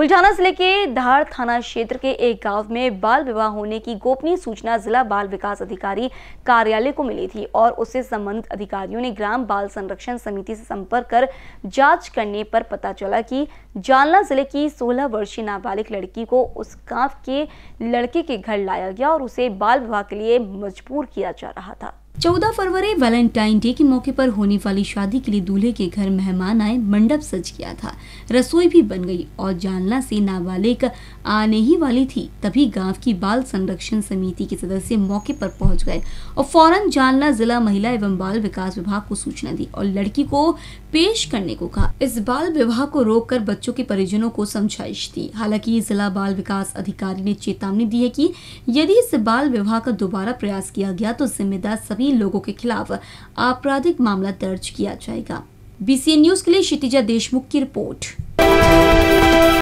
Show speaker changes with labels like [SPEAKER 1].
[SPEAKER 1] बुलझाना जिले के धार थाना क्षेत्र के एक गांव में बाल विवाह होने की गोपनीय सूचना जिला बाल विकास अधिकारी कार्यालय को मिली थी और उससे संबंधित अधिकारियों ने ग्राम बाल संरक्षण समिति से संपर्क कर जांच करने पर पता चला कि जालना जिले की 16 वर्षीय नाबालिग लड़की को उस गांव के लड़के के घर लाया गया और उसे बाल विवाह के लिए मजबूर किया जा रहा था 14 फरवरी वैलेंटाइन डे के मौके पर होने वाली शादी के लिए दूल्हे के घर मेहमान आए मंडप सज गया था रसोई भी बन गई और जानला से नाबालिग आने ही वाली थी तभी गांव की बाल संरक्षण समिति के सदस्य मौके पर पहुंच गए और फौरन जानला जिला महिला एवं बाल विकास विभाग को सूचना दी और लड़की को पेश करने को कहा इस बाल विवाह को कर बच्चों के परिजनों को समझाइश दी हालांकि जिला बाल विकास अधिकारी ने चेतावनी दी है की यदि इस बाल विवाह का दोबारा प्रयास किया गया तो जिम्मेदार सभी तीन लोगों के खिलाफ आपराधिक मामला दर्ज किया जाएगा बीसीएन न्यूज के लिए क्षितिजा देशमुख की रिपोर्ट